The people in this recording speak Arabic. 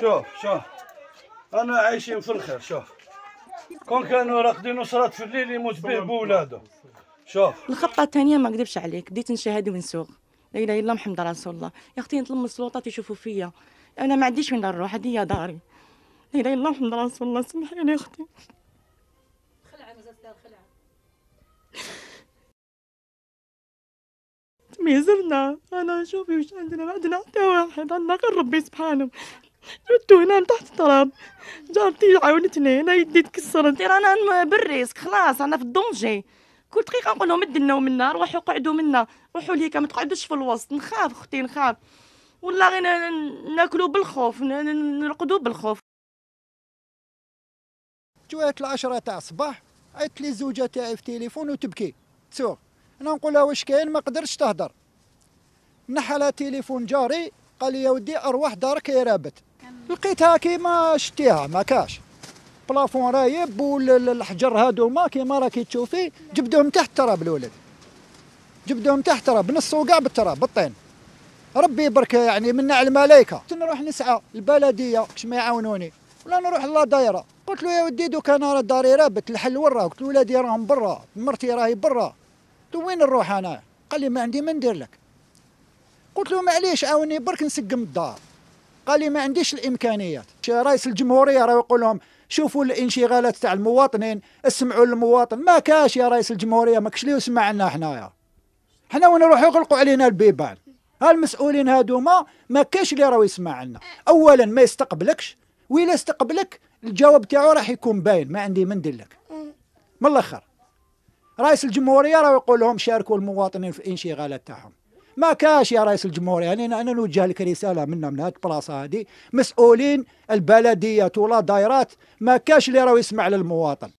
شوف شوف انا عايشين في الخير شوف كون كانوا راقدين نصرات في الليل يموت به بولاده شوف الخطه الثانيه ما نكذبش عليك بديت نشاهد ونسوق لا اله الا الله محمد رسول الله يا اختي نطلب من السلطات يشوفوا فيا انا ما عنديش وين نروح هذه هي داري لا اله الا الله محمد رسول الله سمحي لي اختي خلعه مازال خلعه ميزرنا انا شوفي واش عندنا ما عندنا حتى واحد عندنا غير ربي سبحانه جبتو هنا تحت التراب جارتي عاونتني انا يدي تكسرت رانا بالريسك خلاص انا في الدونجي كل دقيقه نقول لهم دنا ومنا روحوا قعدوا منا روحوا ليك ما تقعدوش في الوسط نخاف اختي نخاف والله غير ناكلوا بالخوف نرقدوا بالخوف جوات العشرة تاع الصباح عيطت لي الزوجة تاعي في التليفون وتبكي تسوق انا نقول لها واش كاين ما قدرتش تهضر نحى لها تليفون جاري قال لي يا ودي ارواح دارك يا رابط لقيتها كيما شتيها ما كاش بلافون رايب والحجر هادوما كيما راكي تشوفي جبدوهم تحت التراب الولد جبدوهم تحت التراب نصو كاع بالتراب بالطين ربي برك يعني منا على الملايكه نروح نسعى البلديه كش ما يعاونوني ولا نروح لا دايره قلت له يا ودي دوك انا راه داري رابت الحل ورا قلت له ولادي راهم برا مرتي راهي برا قلت وين نروح انا قال لي ما عندي ما ندير لك قلت له معليش عاوني برك نسقم الدار قال لي ما عنديش الامكانيات رئيس الجمهوريه راه يقول لهم شوفوا الانشغالات تاع المواطنين اسمعوا للمواطن ما كاش يا رئيس الجمهوريه ما كاش ليه يسمع لنا حنايا حنا وين نروحوا يغلقوا علينا البيبان ها المسؤولين هادوما ما كاش اللي راهو يسمع عنا اولا ما يستقبلكش ويلا استقبلك الجواب تاعو راح يكون باين ما عندي ما ندير لك من الاخر رئيس الجمهوريه راه يقول لهم شاركوا المواطنين في الانشغالات تاعهم ما كاش يا رئيس الجمهور يعني أنا نوجه لك رسالة منا من هاد البلاصة هذه مسؤولين البلديه ولا دايرات ما كاش اللي راهو يسمع للمواطن